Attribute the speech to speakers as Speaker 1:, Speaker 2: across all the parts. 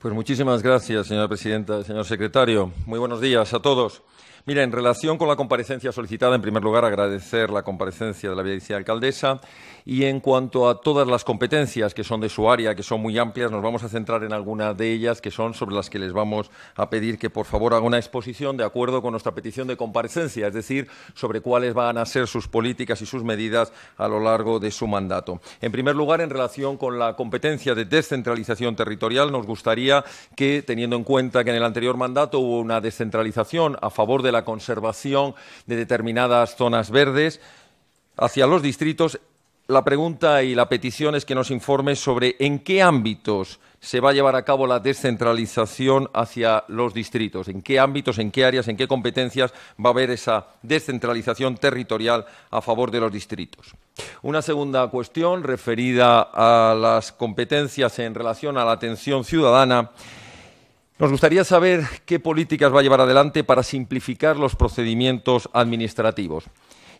Speaker 1: Pues muchísimas gracias, señora presidenta, señor secretario. Muy buenos días a todos. Mira, en relación con la comparecencia solicitada, en primer lugar, agradecer la comparecencia de la alcaldesa Y en cuanto a todas las competencias que son de su área, que son muy amplias, nos vamos a centrar en algunas de ellas, que son sobre las que les vamos a pedir que, por favor, haga una exposición de acuerdo con nuestra petición de comparecencia, es decir, sobre cuáles van a ser sus políticas y sus medidas a lo largo de su mandato. En primer lugar, en relación con la competencia de descentralización territorial, nos gustaría que, teniendo en cuenta que en el anterior mandato hubo una descentralización a favor de de la conservación de determinadas zonas verdes hacia los distritos. La pregunta y la petición es que nos informe sobre en qué ámbitos se va a llevar a cabo la descentralización hacia los distritos, en qué ámbitos, en qué áreas, en qué competencias va a haber esa descentralización territorial a favor de los distritos. Una segunda cuestión referida a las competencias en relación a la atención ciudadana nos gustaría saber qué políticas va a llevar adelante para simplificar los procedimientos administrativos.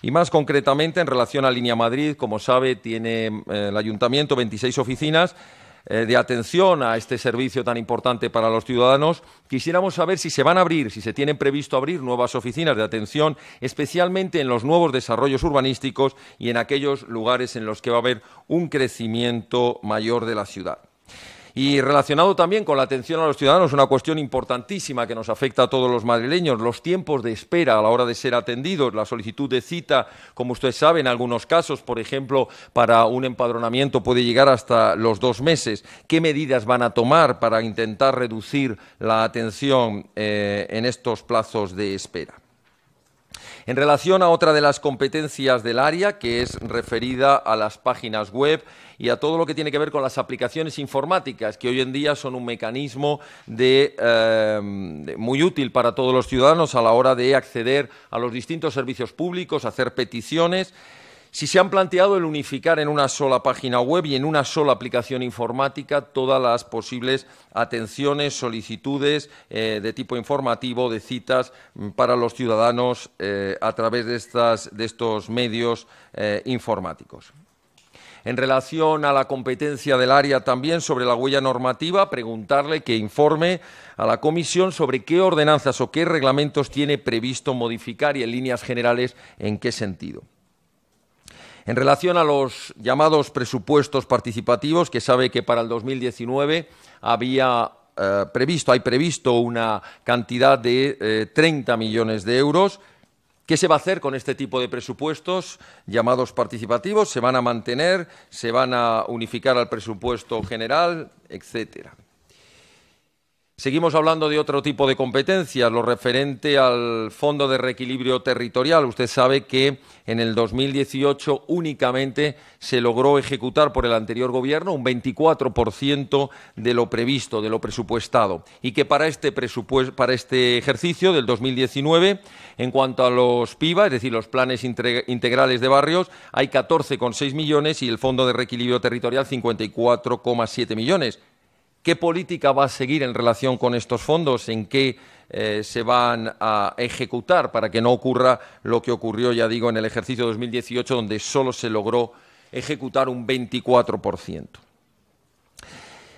Speaker 1: Y más concretamente en relación a Línea Madrid, como sabe, tiene eh, el ayuntamiento 26 oficinas eh, de atención a este servicio tan importante para los ciudadanos. Quisiéramos saber si se van a abrir, si se tienen previsto abrir nuevas oficinas de atención, especialmente en los nuevos desarrollos urbanísticos y en aquellos lugares en los que va a haber un crecimiento mayor de la ciudad. Y relacionado también con la atención a los ciudadanos, una cuestión importantísima que nos afecta a todos los madrileños, los tiempos de espera a la hora de ser atendidos, la solicitud de cita, como ustedes saben, en algunos casos, por ejemplo, para un empadronamiento puede llegar hasta los dos meses. ¿Qué medidas van a tomar para intentar reducir la atención eh, en estos plazos de espera? En relación a otra de las competencias del área, que es referida a las páginas web y a todo lo que tiene que ver con las aplicaciones informáticas, que hoy en día son un mecanismo eh, muy útil para todos los ciudadanos a la hora de acceder a los distintos servicios públicos, hacer peticiones. Si se han planteado el unificar en una sola página web y en una sola aplicación informática todas las posibles atenciones, solicitudes eh, de tipo informativo, de citas mm, para los ciudadanos eh, a través de, estos medios eh, informáticos. En relación a la competencia del área también sobre la huella normativa, preguntarle que informe a la Comisión sobre qué ordenanzas o qué reglamentos tiene previsto modificar y en líneas generales en qué sentido. En relación a los llamados presupuestos participativos, que sabe que para el 2019 había eh, previsto, hay previsto una cantidad de 30 eh, millones de euros. ¿Qué se va a hacer con este tipo de presupuestos llamados participativos? ¿Se van a mantener? ¿Se van a unificar al presupuesto general? Etcétera. Seguimos hablando de otro tipo de competencias, lo referente al Fondo de Reequilibrio Territorial. Usted sabe que en el 2018 únicamente se logró ejecutar por el anterior Gobierno un 24% de lo previsto, de lo presupuestado, y que para este, este ejercicio del 2019, en cuanto a los PIBA, es decir, los planes integrales de barrios, hay 14,6 millones y el Fondo de Reequilibrio Territorial 54,7 millones ¿Qué política va a seguir en relación con estos fondos? ¿En qué eh, se van a ejecutar para que no ocurra lo que ocurrió, ya digo, en el ejercicio 2018, donde solo se logró ejecutar un 24%?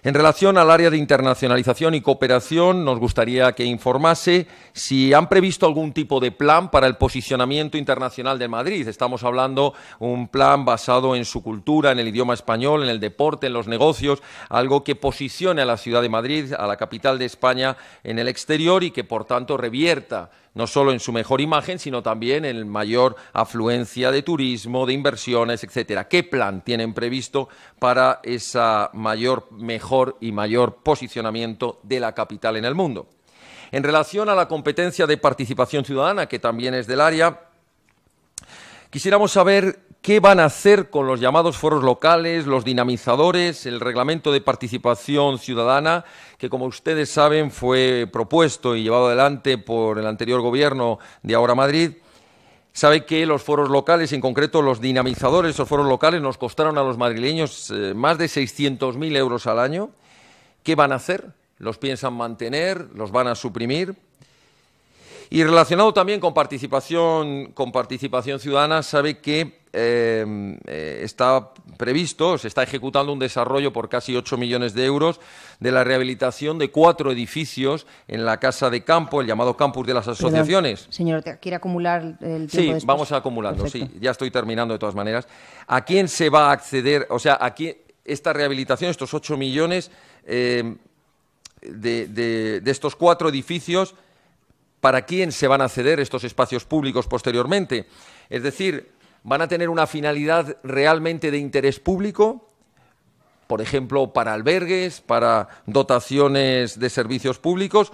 Speaker 1: En relación al área de internacionalización y cooperación, nos gustaría que informase si han previsto algún tipo de plan para el posicionamiento internacional de Madrid. Estamos hablando de un plan basado en su cultura, en el idioma español, en el deporte, en los negocios, algo que posicione a la ciudad de Madrid, a la capital de España, en el exterior y que, por tanto, revierta no solo en su mejor imagen, sino también en mayor afluencia de turismo, de inversiones, etcétera. ¿Qué plan tienen previsto para esa mayor, mejor y mayor posicionamiento de la capital en el mundo? En relación a la competencia de participación ciudadana, que también es del área, Quisiéramos saber qué van a hacer con los llamados foros locales, los dinamizadores, el reglamento de participación ciudadana, que como ustedes saben fue propuesto y llevado adelante por el anterior gobierno de Ahora Madrid. Sabe que los foros locales, en concreto los dinamizadores, esos foros locales nos costaron a los madrileños eh, más de 600.000 euros al año. ¿Qué van a hacer? ¿Los piensan mantener? ¿Los van a suprimir? Y relacionado también con participación, con participación ciudadana, sabe que eh, eh, está previsto, se está ejecutando un desarrollo por casi 8 millones de euros de la rehabilitación de cuatro edificios en la Casa de Campo, el llamado Campus de las Asociaciones. señor, ¿quiere acumular el tiempo Sí, vamos a acumularlo, sí, ya estoy terminando de todas maneras. ¿A quién se va a acceder? O sea, quién esta rehabilitación, estos 8 millones eh, de estos cuatro edificios para quién se van a ceder estos espacios públicos posteriormente. Es decir, van a tener una finalidad realmente de interés público, por ejemplo, para albergues, para dotaciones de servicios públicos,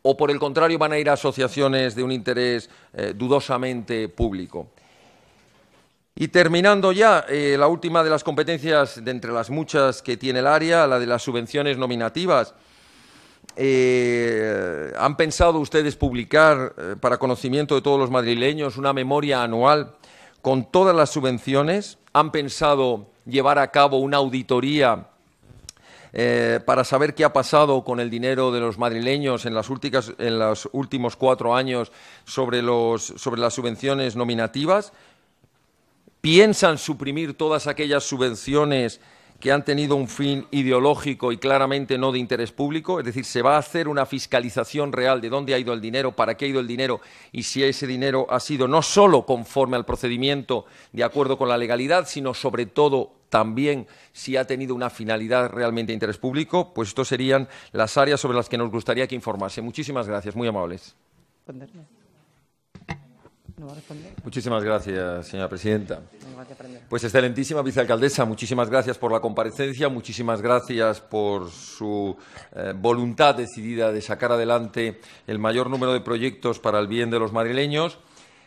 Speaker 1: o por el contrario van a ir a asociaciones de un interés eh, dudosamente público. Y terminando ya, eh, la última de las competencias, de entre las muchas que tiene el área, la de las subvenciones nominativas. Eh, ¿Han pensado ustedes publicar eh, para conocimiento de todos los madrileños una memoria anual con todas las subvenciones? ¿Han pensado llevar a cabo una auditoría eh, para saber qué ha pasado con el dinero de los madrileños en, las últimas, en los últimos cuatro años sobre, los, sobre las subvenciones nominativas? ¿Piensan suprimir todas aquellas subvenciones? que han tenido un fin ideológico y claramente no de interés público, es decir, se va a hacer una fiscalización real de dónde ha ido el dinero, para qué ha ido el dinero y si ese dinero ha sido no solo conforme al procedimiento de acuerdo con la legalidad, sino sobre todo también si ha tenido una finalidad realmente de interés público, pues estas serían las áreas sobre las que nos gustaría que informase. Muchísimas gracias, muy amables. Muchísimas gracias, señora presidenta. Pues excelentísima vicealcaldesa, muchísimas gracias por la comparecencia, muchísimas gracias por su eh, voluntad decidida de sacar adelante el mayor número de proyectos para el bien de los madrileños.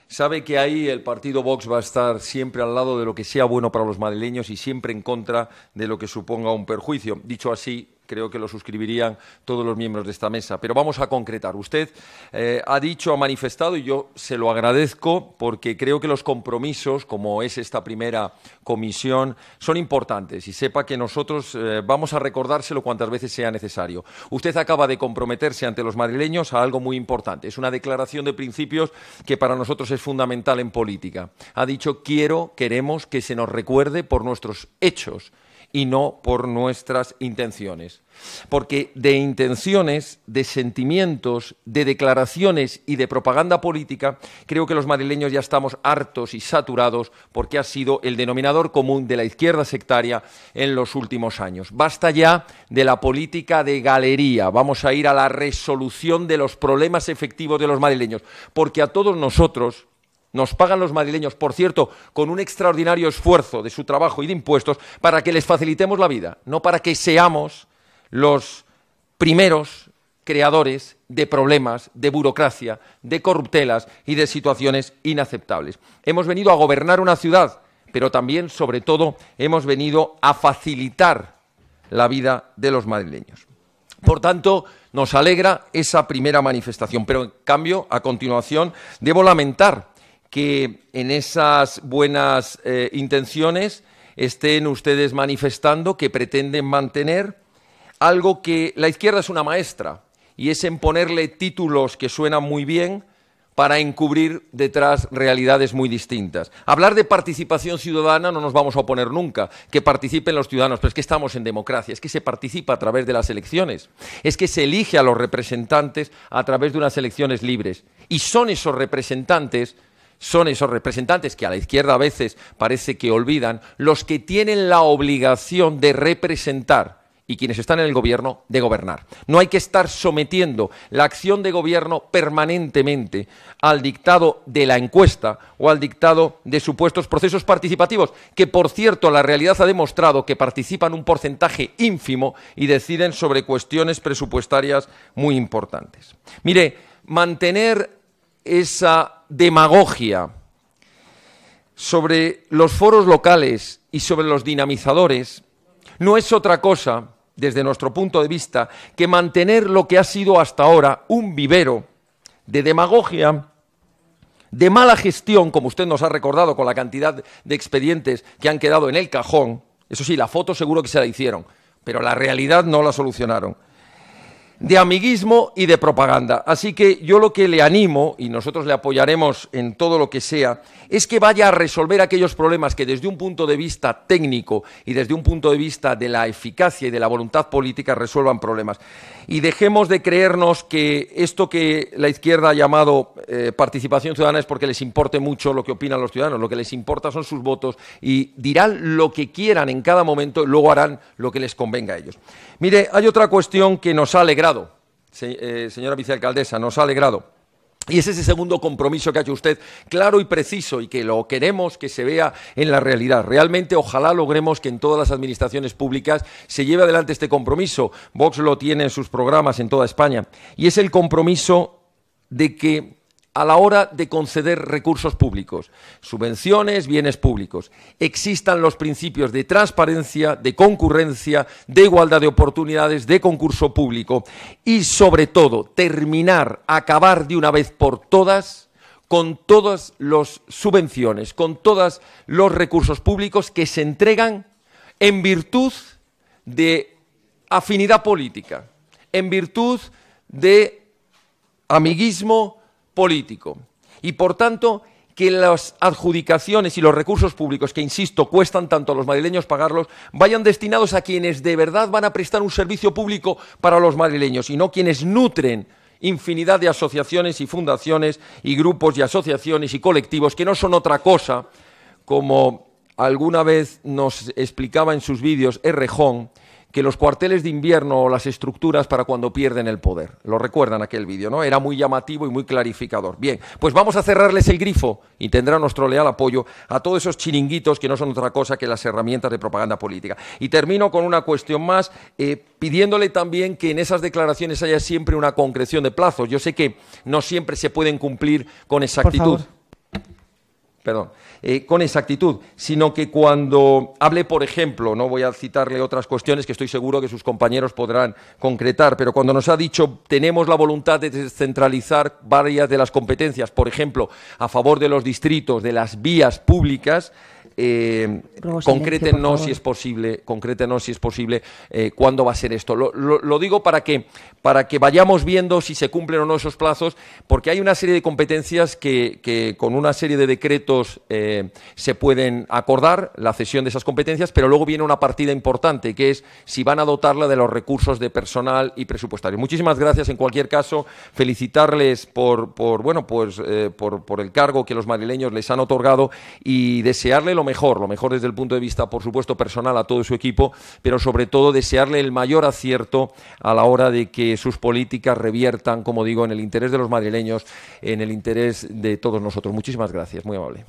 Speaker 1: Sabe que ahí el partido Vox va a estar siempre al lado de lo que sea bueno para los madrileños y siempre en contra de lo que suponga un perjuicio. Dicho así, creo que lo suscribirían todos los miembros de esta mesa. Pero vamos a concretar. Usted eh, ha dicho, ha manifestado, y yo se lo agradezco, porque creo que los compromisos, como es esta primera comisión, son importantes. Y sepa que nosotros eh, vamos a recordárselo cuantas veces sea necesario. Usted acaba de comprometerse ante los madrileños a algo muy importante. Es una declaración de principios que para nosotros es fundamental en política. Ha dicho, quiero, queremos que se nos recuerde por nuestros hechos y no por nuestras intenciones. Porque de intenciones, de sentimientos, de declaraciones y de propaganda política, creo que los madrileños ya estamos hartos y saturados porque ha sido el denominador común de la izquierda sectaria en los últimos años. Basta ya de la política de galería, vamos a ir a la resolución de los problemas efectivos de los madrileños, porque a todos nosotros, nos pagan los madrileños, por cierto, con un extraordinario esfuerzo de su trabajo y de impuestos para que les facilitemos la vida, no para que seamos los primeros creadores de problemas, de burocracia, de corruptelas y de situaciones inaceptables. Hemos venido a gobernar una ciudad, pero también, sobre todo, hemos venido a facilitar la vida de los madrileños. Por tanto, nos alegra esa primera manifestación, pero en cambio, a continuación, debo lamentar que en esas buenas eh, intenciones estén ustedes manifestando que pretenden mantener algo que la izquierda es una maestra y es en ponerle títulos que suenan muy bien para encubrir detrás realidades muy distintas. Hablar de participación ciudadana no nos vamos a oponer nunca, que participen los ciudadanos, pero es que estamos en democracia, es que se participa a través de las elecciones, es que se elige a los representantes a través de unas elecciones libres, y son esos representantes son esos representantes que a la izquierda a veces parece que olvidan, los que tienen la obligación de representar y quienes están en el gobierno de gobernar. No hay que estar sometiendo la acción de gobierno permanentemente al dictado de la encuesta o al dictado de supuestos procesos participativos, que por cierto la realidad ha demostrado que participan un porcentaje ínfimo y deciden sobre cuestiones presupuestarias muy importantes. Mire, mantener esa demagogia sobre los foros locales y sobre los dinamizadores no es otra cosa, desde nuestro punto de vista, que mantener lo que ha sido hasta ahora un vivero de demagogia, de mala gestión, como usted nos ha recordado con la cantidad de expedientes que han quedado en el cajón. Eso sí, la foto seguro que se la hicieron, pero la realidad no la solucionaron de amiguismo y de propaganda. Así que yo lo que le animo, y nosotros le apoyaremos en todo lo que sea, es que vaya a resolver aquellos problemas que desde un punto de vista técnico y desde un punto de vista de la eficacia y de la voluntad política resuelvan problemas. Y dejemos de creernos que esto que la izquierda ha llamado eh, participación ciudadana es porque les importe mucho lo que opinan los ciudadanos, lo que les importa son sus votos y dirán lo que quieran en cada momento, y luego harán lo que les convenga a ellos. Mire, hay otra cuestión que nos ha alegrado, eh, señora vicealcaldesa, nos ha alegrado. Y es ese segundo compromiso que ha hecho usted, claro y preciso, y que lo queremos que se vea en la realidad. Realmente, ojalá logremos que en todas las administraciones públicas se lleve adelante este compromiso. Vox lo tiene en sus programas en toda España. Y es el compromiso de que a la hora de conceder recursos públicos, subvenciones, bienes públicos, existan los principios de transparencia, de concurrencia, de igualdad de oportunidades, de concurso público y, sobre todo, terminar, acabar de una vez por todas con todas las subvenciones, con todos los recursos públicos que se entregan en virtud de afinidad política, en virtud de amiguismo, político. Y por tanto, que las adjudicaciones y los recursos públicos, que insisto, cuestan tanto a los madrileños pagarlos, vayan destinados a quienes de verdad van a prestar un servicio público para los madrileños y no quienes nutren infinidad de asociaciones y fundaciones y grupos y asociaciones y colectivos que no son otra cosa, como alguna vez nos explicaba en sus vídeos Errejón, que los cuarteles de invierno o las estructuras para cuando pierden el poder. Lo recuerdan aquel vídeo, ¿no? Era muy llamativo y muy clarificador. Bien, pues vamos a cerrarles el grifo y tendrá nuestro leal apoyo a todos esos chiringuitos que no son otra cosa que las herramientas de propaganda política. Y termino con una cuestión más, eh, pidiéndole también que en esas declaraciones haya siempre una concreción de plazos. Yo sé que no siempre se pueden cumplir con exactitud perdón, eh, con exactitud, sino que cuando hable, por ejemplo, no voy a citarle otras cuestiones que estoy seguro que sus compañeros podrán concretar, pero cuando nos ha dicho tenemos la voluntad de descentralizar varias de las competencias, por ejemplo, a favor de los distritos, de las vías públicas, eh, concrétenos si es posible, concrétenos si es posible eh, cuándo va a ser esto. Lo, digo para que, para que vayamos viendo si se cumplen o no esos plazos, porque hay una serie de competencias que, con una serie de decretos eh, se pueden acordar, la cesión de esas competencias, pero luego viene una partida importante, que es si van a dotarla de los recursos de personal y presupuestario. Muchísimas gracias en cualquier caso, felicitarles por, por bueno, pues, eh, por, por el cargo que los madrileños les han otorgado y desearle lo lo mejor, lo mejor desde el punto de vista, por supuesto, personal a todo su equipo, pero sobre todo desearle el mayor acierto a la hora de que sus políticas reviertan, como digo, en el interés de los madrileños, en el interés de todos nosotros. Muchísimas gracias, muy amable.